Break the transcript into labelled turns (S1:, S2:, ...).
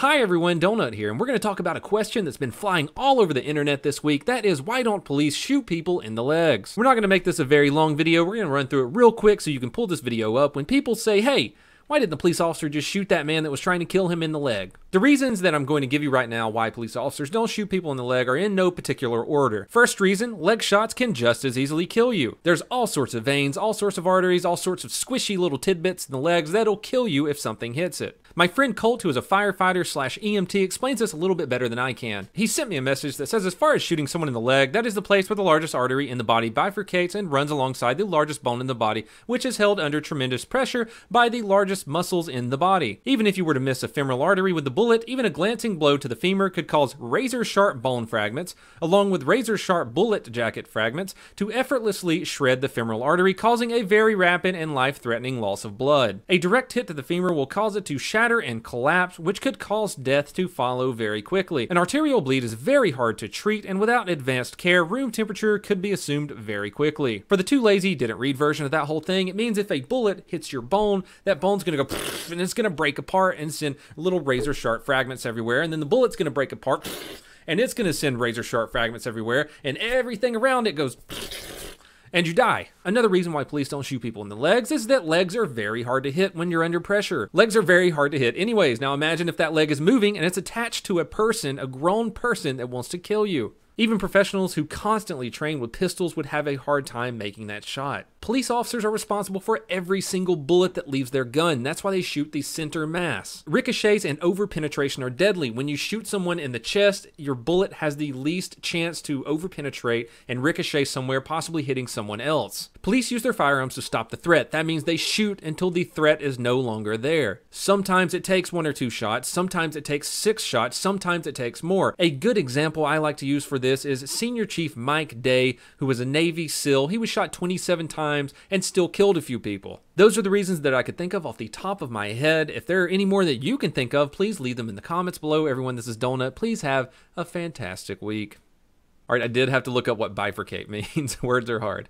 S1: Hi everyone, Donut here, and we're going to talk about a question that's been flying all over the internet this week. That is, why don't police shoot people in the legs? We're not going to make this a very long video. We're going to run through it real quick so you can pull this video up. When people say, hey, why didn't the police officer just shoot that man that was trying to kill him in the leg? The reasons that I'm going to give you right now why police officers don't shoot people in the leg are in no particular order. First reason, leg shots can just as easily kill you. There's all sorts of veins, all sorts of arteries, all sorts of squishy little tidbits in the legs that'll kill you if something hits it. My friend Colt, who is a firefighter slash EMT, explains this a little bit better than I can. He sent me a message that says as far as shooting someone in the leg, that is the place where the largest artery in the body bifurcates and runs alongside the largest bone in the body, which is held under tremendous pressure by the largest muscles in the body. Even if you were to miss a femoral artery with a bullet, even a glancing blow to the femur could cause razor sharp bone fragments, along with razor sharp bullet jacket fragments, to effortlessly shred the femoral artery, causing a very rapid and life threatening loss of blood. A direct hit to the femur will cause it to shatter shatter and collapse, which could cause death to follow very quickly. An arterial bleed is very hard to treat, and without advanced care, room temperature could be assumed very quickly. For the too lazy, didn't read version of that whole thing, it means if a bullet hits your bone, that bone's gonna go and it's gonna break apart and send little razor sharp fragments everywhere, and then the bullet's gonna break apart and it's gonna send razor sharp fragments everywhere, and everything around it goes and you die. Another reason why police don't shoot people in the legs is that legs are very hard to hit when you're under pressure. Legs are very hard to hit anyways. Now imagine if that leg is moving and it's attached to a person, a grown person that wants to kill you. Even professionals who constantly train with pistols would have a hard time making that shot. Police officers are responsible for every single bullet that leaves their gun. That's why they shoot the center mass. Ricochets and overpenetration are deadly. When you shoot someone in the chest, your bullet has the least chance to overpenetrate and ricochet somewhere, possibly hitting someone else. Police use their firearms to stop the threat. That means they shoot until the threat is no longer there. Sometimes it takes one or two shots, sometimes it takes six shots, sometimes it takes more. A good example I like to use for this this is Senior Chief Mike Day, who was a Navy SEAL. He was shot 27 times and still killed a few people. Those are the reasons that I could think of off the top of my head. If there are any more that you can think of, please leave them in the comments below. Everyone, this is Donut. Please have a fantastic week. All right, I did have to look up what bifurcate means. Words are hard.